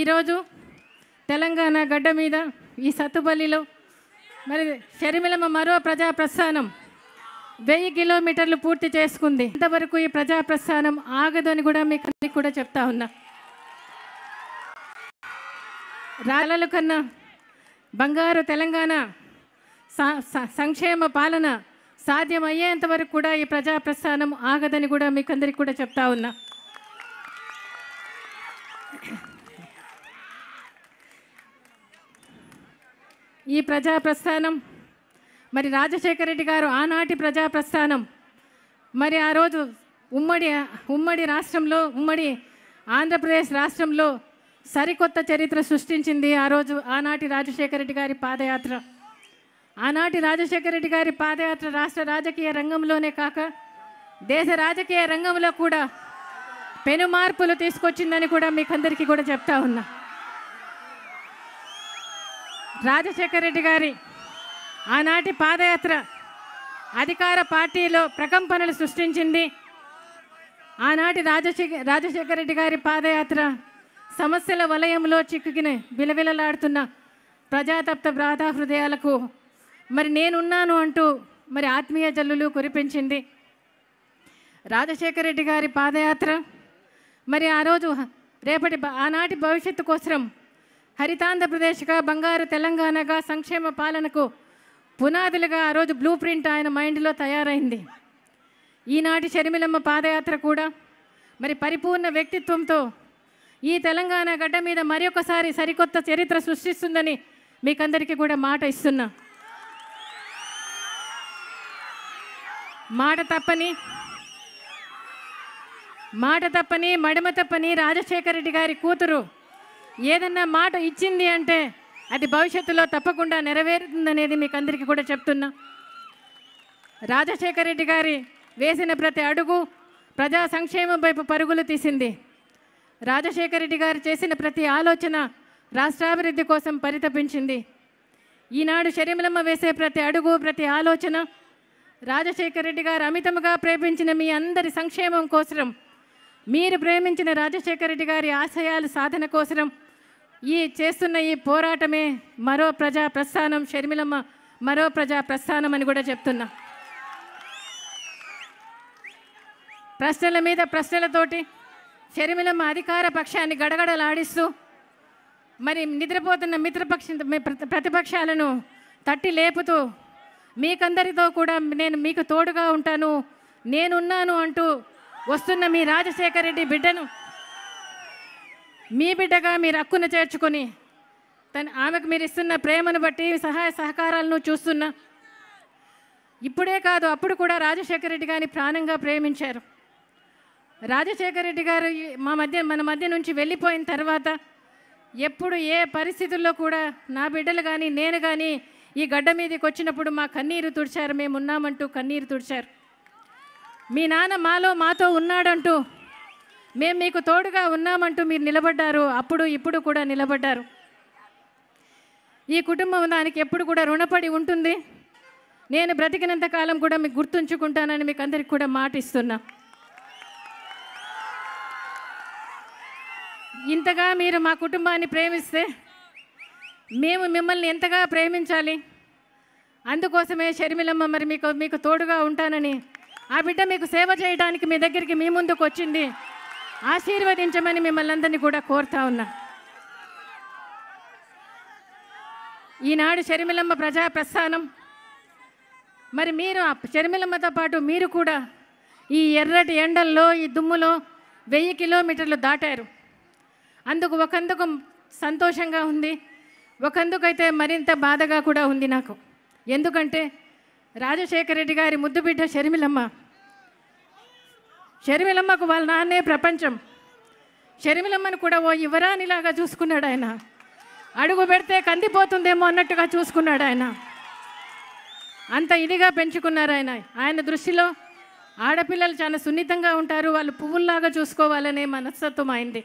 ఈరోజు తెలంగాణ గడ్డ మీద ఈ సత్తుబల్లిలో మరి షరిమిలమ్మ మరో ప్రజా ప్రస్థానం వెయ్యి కిలోమీటర్లు పూర్తి చేసుకుంది ఇంతవరకు ఈ ప్రజా ప్రస్థానం ఆగదు అని కూడా మీకు కూడా చెప్తా ఉన్నా రాలల కన్నా బంగారు తెలంగాణ సంక్షేమ పాలన సాధ్యమయ్యేంతవరకు కూడా ఈ ప్రజా ప్రస్థానం ఆగదని కూడా మీకు కూడా చెప్తా ఉన్నా ఈ ప్రజా ప్రస్థానం మరి రాజశేఖర రెడ్డి గారు ఆనాటి ప్రజా ప్రస్థానం మరి ఆ రోజు ఉమ్మడి ఉమ్మడి రాష్ట్రంలో ఉమ్మడి ఆంధ్రప్రదేశ్ రాష్ట్రంలో సరికొత్త చరిత్ర సృష్టించింది ఆ రోజు ఆనాటి రాజశేఖర రెడ్డి గారి పాదయాత్ర ఆనాటి రాజశేఖర రెడ్డి గారి పాదయాత్ర రాష్ట్ర రాజకీయ రంగంలోనే కాక దేశ రాజకీయ రంగంలో కూడా పెను మార్పులు తీసుకొచ్చిందని కూడా మీకందరికీ కూడా చెప్తా ఉన్నా రాజశేఖర రెడ్డి గారి ఆనాటి పాదయాత్ర అధికార పార్టీలో ప్రకంపనలు సృష్టించింది ఆనాటి రాజశేఖర రాజశేఖర రెడ్డి గారి పాదయాత్ర సమస్యల వలయంలో చిక్కుకిన విలవిలలాడుతున్న ప్రజాతప్త ప్రాధా హృదయాలకు మరి నేనున్నాను అంటూ మరి ఆత్మీయ జల్లులు కురిపించింది రాజశేఖర రెడ్డి గారి పాదయాత్ర మరి ఆ రోజు రేపటి ఆనాటి భవిష్యత్తు కోసం హరితాంధ్రప్రదేశ్గా బంగారు తెలంగాణగా సంక్షేమ పాలనకు పునాదులుగా ఆ రోజు బ్లూ ప్రింట్ ఆయన మైండ్లో తయారైంది ఈనాటి షర్మిలమ్మ పాదయాత్ర కూడా మరి పరిపూర్ణ వ్యక్తిత్వంతో ఈ తెలంగాణ గడ్డ మీద మరొకసారి సరికొత్త చరిత్ర సృష్టిస్తుందని మీకందరికీ కూడా మాట ఇస్తున్నా మాట తప్పని మాట తప్పని మడమ తప్పని రాజశేఖర రెడ్డి గారి కూతురు ఏదన్నా మాట ఇచ్చింది అంటే అది భవిష్యత్తులో తప్పకుండా నెరవేరుతుందనేది మీకు అందరికీ కూడా చెప్తున్నా రాజశేఖర రెడ్డి గారి వేసిన ప్రతి అడుగు ప్రజా సంక్షేమం వైపు పరుగులు తీసింది రాజశేఖర రెడ్డి గారు చేసిన ప్రతి ఆలోచన రాష్ట్రాభివృద్ధి కోసం పరితపించింది ఈనాడు శరీమలమ్మ వేసే ప్రతి అడుగు ప్రతి ఆలోచన రాజశేఖర రెడ్డి గారు అమితముగా ప్రేమించిన మీ అందరి సంక్షేమం కోసరం మీరు ప్రేమించిన రాజశేఖర రెడ్డి గారి ఆశయాలు సాధన కోసరం ఈ చేస్తున్న ఈ పోరాటమే మరో ప్రజా ప్రస్థానం షర్మిలమ్మ మరో ప్రజా ప్రస్థానం అని కూడా చెప్తున్నా ప్రశ్నల మీద ప్రశ్నలతోటి షర్మిలమ్మ అధికార పక్షాన్ని గడగడలాడిస్తూ మరి నిద్రపోతున్న మిత్రపక్ష ప్రతిపక్షాలను తట్టి లేపుతూ మీకందరితో కూడా నేను మీకు తోడుగా ఉంటాను నేనున్నాను అంటూ వస్తున్న మీ రాజశేఖర రెడ్డి బిడ్డను మీ బిడ్డగా మీరు హక్కును చేర్చుకొని తన ఆమెకు మీరు ఇస్తున్న ప్రేమను బట్టి సహాయ సహకారాలను చూస్తున్నా ఇప్పుడే కాదు అప్పుడు కూడా రాజశేఖర రెడ్డి గారిని ప్రాణంగా ప్రేమించారు రాజశేఖర రెడ్డి గారు మా మధ్య మన మధ్య నుంచి వెళ్ళిపోయిన తర్వాత ఎప్పుడు ఏ పరిస్థితుల్లో కూడా నా బిడ్డలు కానీ నేను కానీ ఈ గడ్డ మీదకి వచ్చినప్పుడు మా కన్నీరు తుడిచారు మేము ఉన్నామంటూ కన్నీరు తుడిచారు మీ నాన్న మాలో మాతో ఉన్నాడంటూ మేము మీకు తోడుగా ఉన్నామంటూ మీరు నిలబడ్డారు అప్పుడు ఇప్పుడు కూడా నిలబడ్డారు ఈ కుటుంబం దానికి ఎప్పుడు కూడా రుణపడి ఉంటుంది నేను బ్రతికినంత కాలం కూడా మీకు గుర్తుంచుకుంటానని మీకు అందరికి కూడా మాట ఇస్తున్నా ఇంతగా మీరు మా కుటుంబాన్ని ప్రేమిస్తే మేము మిమ్మల్ని ఎంతగా ప్రేమించాలి అందుకోసమే షర్మిలమ్మ మరి మీకు మీకు తోడుగా ఉంటానని ఆ బిడ్డ మీకు సేవ చేయడానికి మీ దగ్గరికి మీ ముందుకు వచ్చింది ఆశీర్వదించమని మిమ్మల్ని అందరినీ కూడా కోరుతా ఉన్నా ఈనాడు షర్మిలమ్మ ప్రజా ప్రస్థానం మరి మీరు షర్మిలమ్మతో పాటు మీరు కూడా ఈ ఎర్రటి ఎండల్లో ఈ దుమ్ములో వెయ్యి కిలోమీటర్లు దాటారు అందుకు ఒకందుకు సంతోషంగా ఉంది ఒకందుకైతే మరింత బాధగా కూడా ఉంది నాకు ఎందుకంటే రాజశేఖర రెడ్డి గారి ముద్దుబిడ్డ షర్మిలమ్మ షర్మిలమ్మకు వాళ్ళ నాన్నే ప్రపంచం షర్మిలమ్మను కూడా ఓ యువరానిలాగా చూసుకున్నాడు ఆయన అడుగు పెడితే కందిపోతుందేమో అన్నట్టుగా చూసుకున్నాడు ఆయన అంత ఇదిగా పెంచుకున్నారు ఆయన ఆయన దృష్టిలో ఆడపిల్లలు చాలా సున్నితంగా ఉంటారు వాళ్ళు పువ్వుల్లాగా చూసుకోవాలనే మనస్తత్వం అయింది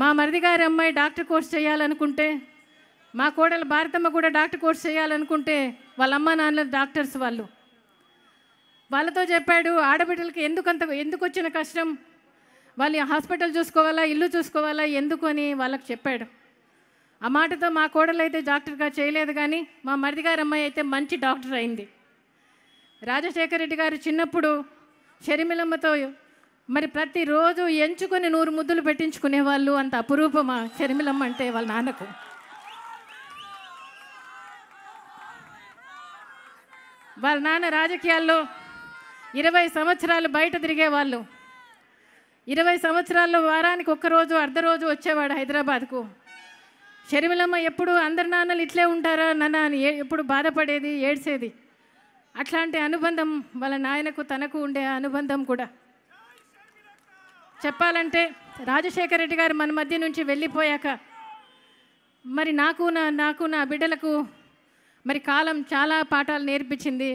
మా మరిది గారి అమ్మాయి డాక్టర్ కోర్స్ చేయాలనుకుంటే మా కోడలు భారతమ్మ కూడా డాక్టర్ కోర్స్ చేయాలనుకుంటే వాళ్ళమ్మ నాన్న డాక్టర్స్ వాళ్ళు వాళ్ళతో చెప్పాడు ఆడబిడ్డలకి ఎందుకంత ఎందుకు వచ్చిన కష్టం వాళ్ళు హాస్పిటల్ చూసుకోవాలా ఇల్లు చూసుకోవాలా ఎందుకు అని వాళ్ళకి చెప్పాడు ఆ మాటతో మా కోడలు అయితే డాక్టర్గా చేయలేదు కానీ మా మరిదిగారు అమ్మాయి అయితే మంచి డాక్టర్ అయింది రాజశేఖర రెడ్డి గారు చిన్నప్పుడు షర్మిలమ్మతో మరి ప్రతిరోజు ఎంచుకొని నూరు ముద్దులు పెట్టించుకునేవాళ్ళు అంత అపురూపమా షర్మిలమ్మ అంటే వాళ్ళ నాన్నకు వాళ్ళ నాన్న రాజకీయాల్లో ఇరవై సంవత్సరాలు బయట తిరిగేవాళ్ళు ఇరవై సంవత్సరాల్లో వారానికి ఒక్కరోజు అర్ధరోజు వచ్చేవాడు హైదరాబాద్కు షర్మిలమ్మ ఎప్పుడు అందరి నాన్నలు ఇట్లే ఉంటారా నాన్న అని ఎప్పుడు బాధపడేది ఏడ్చేది అట్లాంటి అనుబంధం వాళ్ళ నాయనకు తనకు ఉండే అనుబంధం కూడా చెప్పాలంటే రాజశేఖర రెడ్డి గారు మన మధ్య నుంచి వెళ్ళిపోయాక మరి నాకు నా నాకు నా బిడ్డలకు మరి కాలం చాలా పాఠాలు నేర్పించింది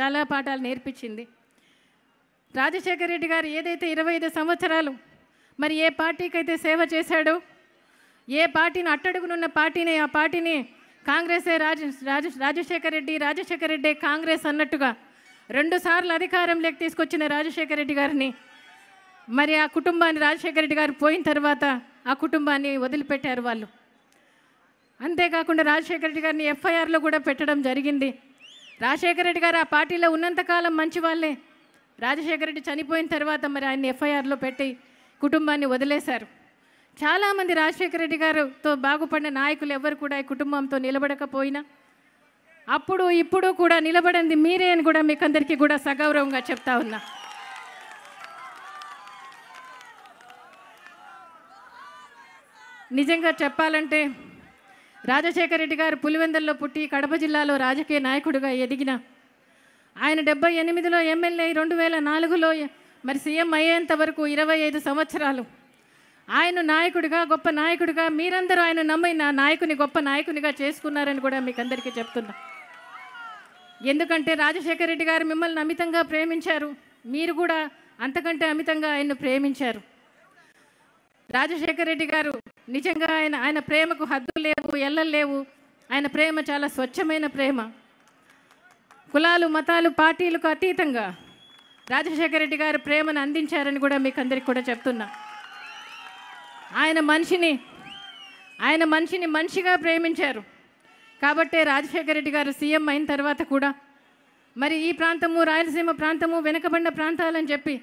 చాలా పాఠాలు నేర్పించింది రాజశేఖర రెడ్డి గారు ఏదైతే ఇరవై ఐదు సంవత్సరాలు మరి ఏ పార్టీకైతే సేవ చేశాడు ఏ పార్టీని అట్టడుగునున్న పార్టీని ఆ పార్టీని కాంగ్రెసే రాజ రాజ రాజశేఖర రెడ్డి రాజశేఖర రెడ్డి కాంగ్రెస్ అన్నట్టుగా రెండుసార్లు అధికారంలోకి తీసుకొచ్చిన రాజశేఖర రెడ్డి గారిని మరి ఆ కుటుంబాన్ని రాజశేఖర రెడ్డి గారు పోయిన తర్వాత ఆ కుటుంబాన్ని వదిలిపెట్టారు వాళ్ళు అంతేకాకుండా రాజశేఖర రెడ్డి గారిని ఎఫ్ఐఆర్లో కూడా పెట్టడం జరిగింది రాజశేఖర రెడ్డి గారు ఆ పార్టీలో ఉన్నంతకాలం మంచి వాళ్ళే రాజశేఖర రెడ్డి చనిపోయిన తర్వాత మరి ఆయన ఎఫ్ఐఆర్లో పెట్టి కుటుంబాన్ని వదిలేశారు చాలామంది రాజశేఖర రెడ్డి గారితో బాగుపడిన నాయకులు ఎవరు కూడా ఈ కుటుంబంతో నిలబడకపోయినా అప్పుడు ఇప్పుడు కూడా నిలబడింది మీరే అని కూడా మీకు అందరికీ కూడా సగౌరవంగా చెప్తా ఉన్నా నిజంగా చెప్పాలంటే రాజశేఖర రెడ్డి గారు పులివెందల్లో పుట్టి కడప జిల్లాలో రాజకీయ నాయకుడిగా ఎదిగిన ఆయన డెబ్బై ఎనిమిదిలో ఎమ్మెల్యే రెండు వేల నాలుగులో మరి సీఎం అయ్యేంత వరకు ఇరవై ఐదు సంవత్సరాలు ఆయన నాయకుడిగా గొప్ప నాయకుడిగా మీరందరూ ఆయన నమ్మి నా నాయకుని గొప్ప నాయకునిగా చేసుకున్నారని కూడా మీకు అందరికీ చెప్తున్నా ఎందుకంటే రాజశేఖర రెడ్డి గారు మిమ్మల్ని అమితంగా ప్రేమించారు మీరు కూడా అంతకంటే అమితంగా ఆయన్ను ప్రేమించారు రాజశేఖర రెడ్డి గారు నిజంగా ఆయన ఆయన ప్రేమకు హద్దులు లేవు ఎల్లలు లేవు ఆయన ప్రేమ చాలా స్వచ్ఛమైన ప్రేమ కులాలు మతాలు పార్టీలకు అతీతంగా రాజశేఖర రెడ్డి గారు ప్రేమను అందించారని కూడా మీకు అందరికి కూడా చెప్తున్నా ఆయన మనిషిని ఆయన మనిషిని మనిషిగా ప్రేమించారు కాబట్టే రాజశేఖర రెడ్డి గారు సీఎం అయిన తర్వాత కూడా మరి ఈ ప్రాంతము రాయలసీమ ప్రాంతము వెనుకబడిన ప్రాంతాలని చెప్పి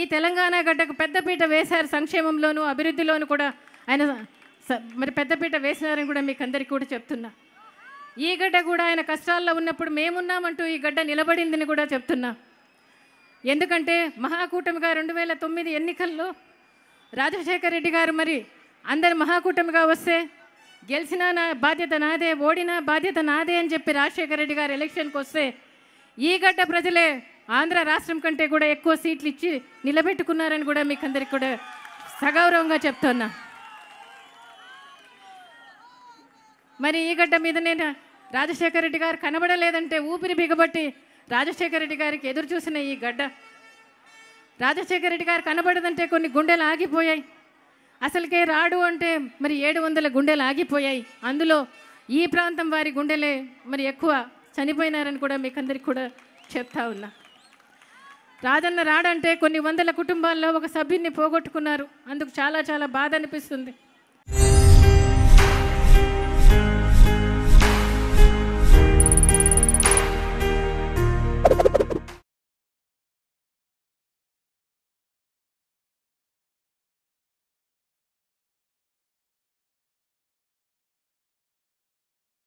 ఈ తెలంగాణ గడ్డకు పెద్దపీట వేశారు సంక్షేమంలోనూ అభివృద్ధిలోనూ కూడా ఆయన మరి పెద్దపీట వేసినారని కూడా మీకు అందరికీ కూడా చెప్తున్నా ఈ గడ్డ కూడా ఆయన కష్టాల్లో ఉన్నప్పుడు మేమున్నామంటూ ఈ గడ్డ నిలబడిందని కూడా చెప్తున్నా ఎందుకంటే మహాకూటమిగా రెండు వేల తొమ్మిది ఎన్నికల్లో రాజశేఖర రెడ్డి గారు మరి అందరు మహాకూటమిగా వస్తే గెలిచినా నా బాధ్యత నాదే ఓడినా బాధ్యత నాదే అని చెప్పి రాజశేఖర రెడ్డి గారు ఎలక్షన్కి వస్తే ఈ గడ్డ ప్రజలే ఆంధ్ర రాష్ట్రం కంటే కూడా ఎక్కువ సీట్లు ఇచ్చి నిలబెట్టుకున్నారని కూడా మీకు అందరికి కూడా సగౌరవంగా చెప్తున్నా మరి ఈ గడ్డ మీద నేను రాజశేఖర రెడ్డి గారు కనబడలేదంటే ఊపిరి బిగబట్టి రాజశేఖర రెడ్డి గారికి ఎదురు చూసిన ఈ గడ్డ రాజశేఖర రెడ్డి గారు కనబడదంటే కొన్ని గుండెలు ఆగిపోయాయి అసలుకే రాడు అంటే మరి ఏడు వందల గుండెలు ఆగిపోయాయి అందులో ఈ ప్రాంతం వారి గుండెలే మరి ఎక్కువ చనిపోయినారని కూడా మీకు అందరికి కూడా చెప్తా ఉన్నా రాజన్న రాడంటే కొన్ని వందల కుటుంబాల్లో ఒక సభ్యున్ని పోగొట్టుకున్నారు అందుకు చాలా చాలా బాధ అనిపిస్తుంది